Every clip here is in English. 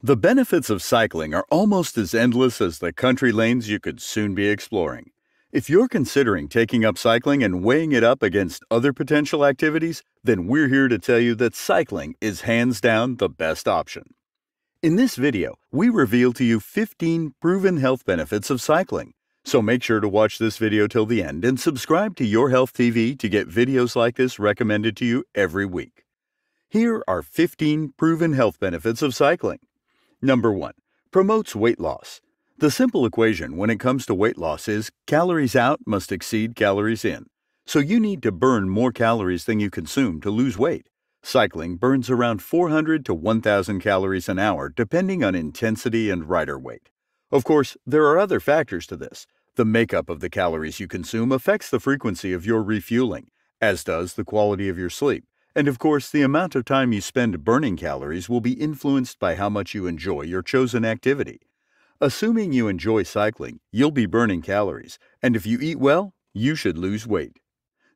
The benefits of cycling are almost as endless as the country lanes you could soon be exploring. If you're considering taking up cycling and weighing it up against other potential activities, then we're here to tell you that cycling is hands down the best option. In this video, we reveal to you 15 proven health benefits of cycling. So make sure to watch this video till the end and subscribe to Your Health TV to get videos like this recommended to you every week. Here are 15 proven health benefits of cycling. Number 1. Promotes weight loss. The simple equation when it comes to weight loss is calories out must exceed calories in. So you need to burn more calories than you consume to lose weight. Cycling burns around 400 to 1,000 calories an hour depending on intensity and rider weight. Of course, there are other factors to this. The makeup of the calories you consume affects the frequency of your refueling, as does the quality of your sleep, and of course, the amount of time you spend burning calories will be influenced by how much you enjoy your chosen activity. Assuming you enjoy cycling, you'll be burning calories, and if you eat well, you should lose weight.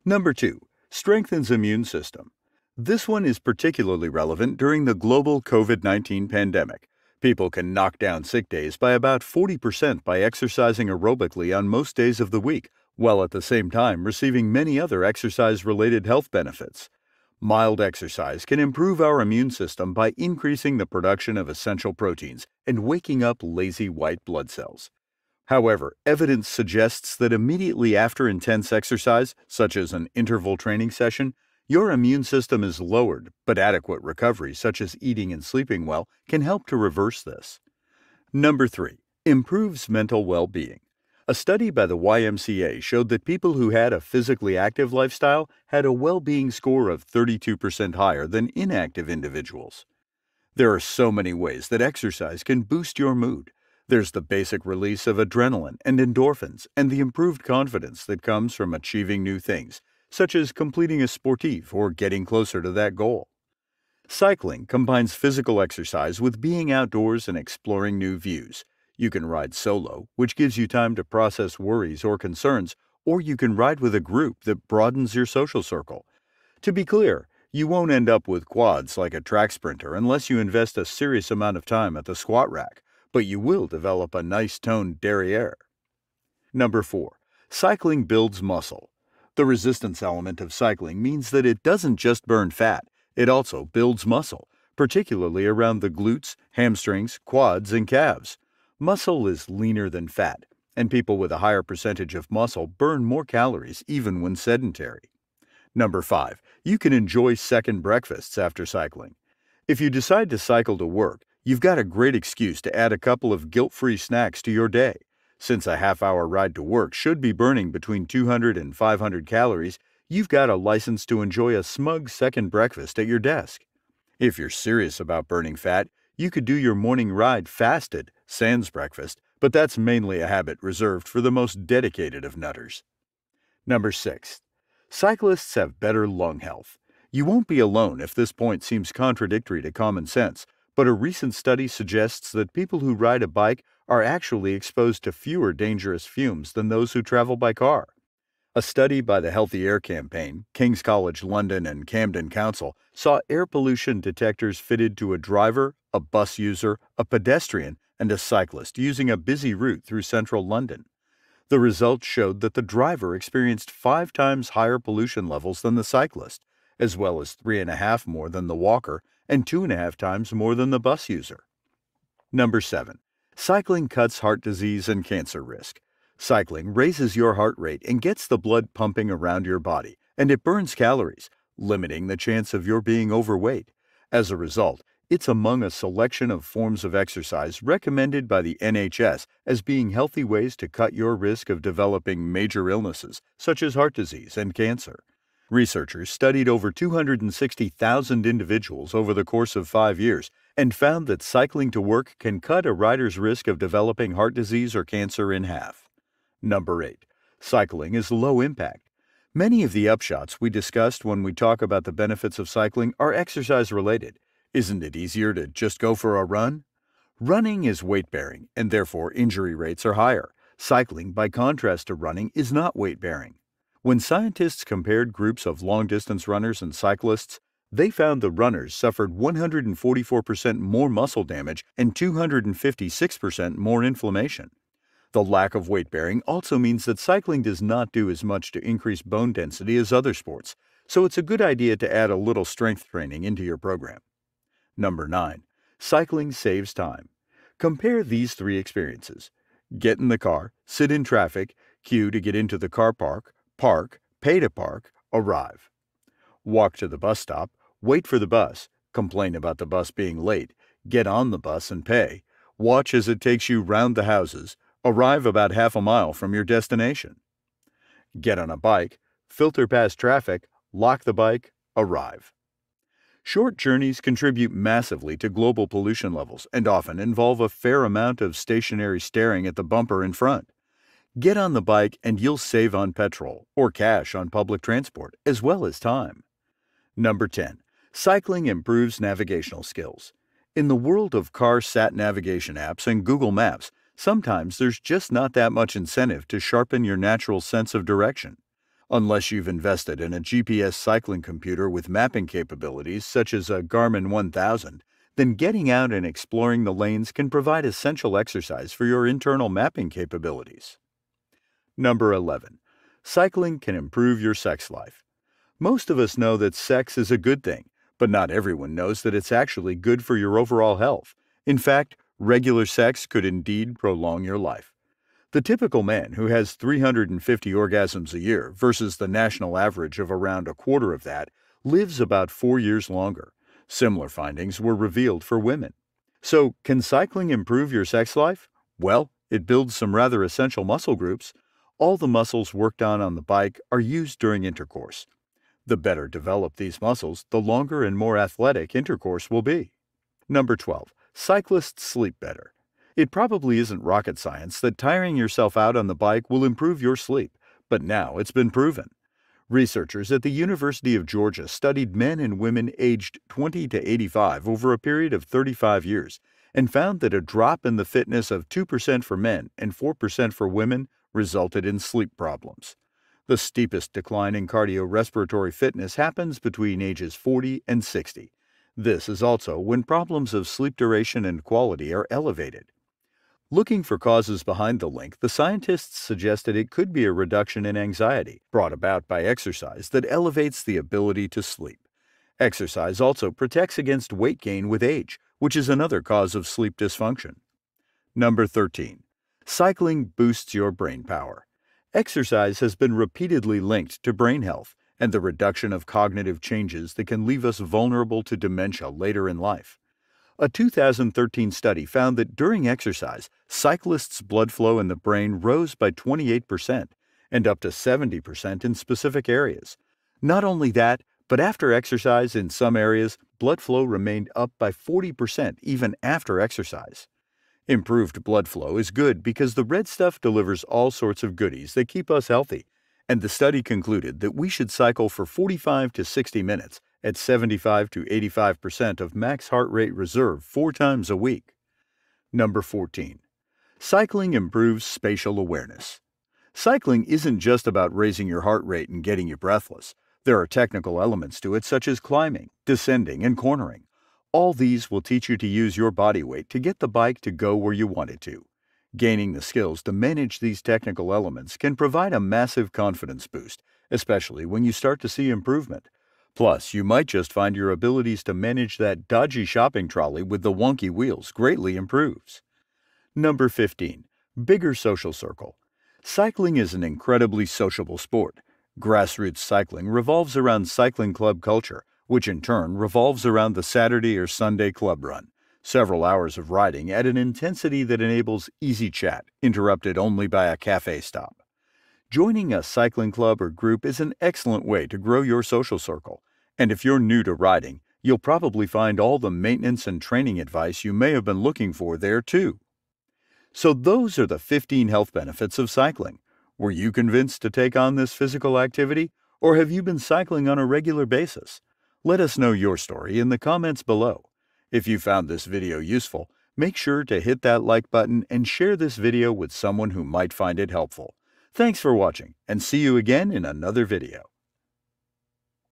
Number 2. Strengthens immune system. This one is particularly relevant during the global COVID-19 pandemic. People can knock down sick days by about 40% by exercising aerobically on most days of the week, while at the same time receiving many other exercise-related health benefits. Mild exercise can improve our immune system by increasing the production of essential proteins and waking up lazy white blood cells. However, evidence suggests that immediately after intense exercise, such as an interval training session, your immune system is lowered, but adequate recovery, such as eating and sleeping well, can help to reverse this. Number 3. Improves mental well-being. A study by the YMCA showed that people who had a physically active lifestyle had a well being score of 32% higher than inactive individuals. There are so many ways that exercise can boost your mood. There's the basic release of adrenaline and endorphins, and the improved confidence that comes from achieving new things, such as completing a sportive or getting closer to that goal. Cycling combines physical exercise with being outdoors and exploring new views. You can ride solo, which gives you time to process worries or concerns, or you can ride with a group that broadens your social circle. To be clear, you won't end up with quads like a track sprinter unless you invest a serious amount of time at the squat rack, but you will develop a nice toned derriere. Number 4. Cycling builds muscle. The resistance element of cycling means that it doesn't just burn fat, it also builds muscle, particularly around the glutes, hamstrings, quads, and calves. Muscle is leaner than fat, and people with a higher percentage of muscle burn more calories even when sedentary. Number 5. You can enjoy second breakfasts after cycling. If you decide to cycle to work, you've got a great excuse to add a couple of guilt-free snacks to your day. Since a half-hour ride to work should be burning between 200 and 500 calories, you've got a license to enjoy a smug second breakfast at your desk. If you're serious about burning fat, you could do your morning ride fasted, sans breakfast, but that's mainly a habit reserved for the most dedicated of nutters. Number 6. Cyclists have better lung health. You won't be alone if this point seems contradictory to common sense, but a recent study suggests that people who ride a bike are actually exposed to fewer dangerous fumes than those who travel by car. A study by the Healthy Air Campaign, King's College London, and Camden Council saw air pollution detectors fitted to a driver, a bus user, a pedestrian, and a cyclist using a busy route through central London. The results showed that the driver experienced five times higher pollution levels than the cyclist, as well as three and a half more than the walker and two and a half times more than the bus user. Number 7. Cycling cuts heart disease and cancer risk. Cycling raises your heart rate and gets the blood pumping around your body, and it burns calories, limiting the chance of your being overweight. As a result, it's among a selection of forms of exercise recommended by the NHS as being healthy ways to cut your risk of developing major illnesses such as heart disease and cancer. Researchers studied over 260,000 individuals over the course of five years and found that cycling to work can cut a rider's risk of developing heart disease or cancer in half. Number 8. Cycling is low impact. Many of the upshots we discussed when we talk about the benefits of cycling are exercise related. Isn't it easier to just go for a run? Running is weight bearing and therefore injury rates are higher. Cycling, by contrast to running, is not weight bearing. When scientists compared groups of long distance runners and cyclists, they found the runners suffered 144% more muscle damage and 256% more inflammation. The lack of weight bearing also means that cycling does not do as much to increase bone density as other sports, so it's a good idea to add a little strength training into your program. Number 9. Cycling saves time. Compare these three experiences. Get in the car, sit in traffic, queue to get into the car park, park, pay to park, arrive. Walk to the bus stop, wait for the bus, complain about the bus being late, get on the bus and pay, watch as it takes you round the houses, Arrive about half a mile from your destination. Get on a bike, filter past traffic, lock the bike, arrive. Short journeys contribute massively to global pollution levels and often involve a fair amount of stationary staring at the bumper in front. Get on the bike and you'll save on petrol or cash on public transport, as well as time. Number 10. Cycling improves navigational skills. In the world of car sat navigation apps and Google Maps, Sometimes there's just not that much incentive to sharpen your natural sense of direction, unless you've invested in a GPS cycling computer with mapping capabilities such as a Garmin 1000 then getting out and exploring the lanes can provide essential exercise for your internal mapping capabilities. Number 11. Cycling can improve your sex life. Most of us know that sex is a good thing, but not everyone knows that it's actually good for your overall health. In fact, Regular sex could indeed prolong your life. The typical man who has 350 orgasms a year versus the national average of around a quarter of that lives about four years longer. Similar findings were revealed for women. So, can cycling improve your sex life? Well, it builds some rather essential muscle groups. All the muscles worked on on the bike are used during intercourse. The better developed these muscles, the longer and more athletic intercourse will be. Number 12 cyclists sleep better. It probably isn't rocket science that tiring yourself out on the bike will improve your sleep, but now it's been proven. Researchers at the University of Georgia studied men and women aged 20 to 85 over a period of 35 years and found that a drop in the fitness of 2% for men and 4% for women resulted in sleep problems. The steepest decline in cardiorespiratory fitness happens between ages 40 and 60. This is also when problems of sleep duration and quality are elevated. Looking for causes behind the link, the scientists suggested it could be a reduction in anxiety brought about by exercise that elevates the ability to sleep. Exercise also protects against weight gain with age, which is another cause of sleep dysfunction. Number 13. Cycling boosts your brain power. Exercise has been repeatedly linked to brain health, and the reduction of cognitive changes that can leave us vulnerable to dementia later in life. A 2013 study found that during exercise, cyclists' blood flow in the brain rose by 28% and up to 70% in specific areas. Not only that, but after exercise in some areas, blood flow remained up by 40% even after exercise. Improved blood flow is good because the red stuff delivers all sorts of goodies that keep us healthy, and the study concluded that we should cycle for 45 to 60 minutes at 75 to 85% of max heart rate reserve four times a week. Number 14. Cycling improves spatial awareness. Cycling isn't just about raising your heart rate and getting you breathless. There are technical elements to it such as climbing, descending, and cornering. All these will teach you to use your body weight to get the bike to go where you want it to. Gaining the skills to manage these technical elements can provide a massive confidence boost, especially when you start to see improvement. Plus, you might just find your abilities to manage that dodgy shopping trolley with the wonky wheels greatly improves. Number 15. Bigger Social Circle Cycling is an incredibly sociable sport. Grassroots cycling revolves around cycling club culture, which in turn revolves around the Saturday or Sunday club run several hours of riding at an intensity that enables easy chat, interrupted only by a cafe stop. Joining a cycling club or group is an excellent way to grow your social circle, and if you're new to riding, you'll probably find all the maintenance and training advice you may have been looking for there too. So those are the 15 health benefits of cycling. Were you convinced to take on this physical activity, or have you been cycling on a regular basis? Let us know your story in the comments below. If you found this video useful, make sure to hit that like button and share this video with someone who might find it helpful. Thanks for watching, and see you again in another video.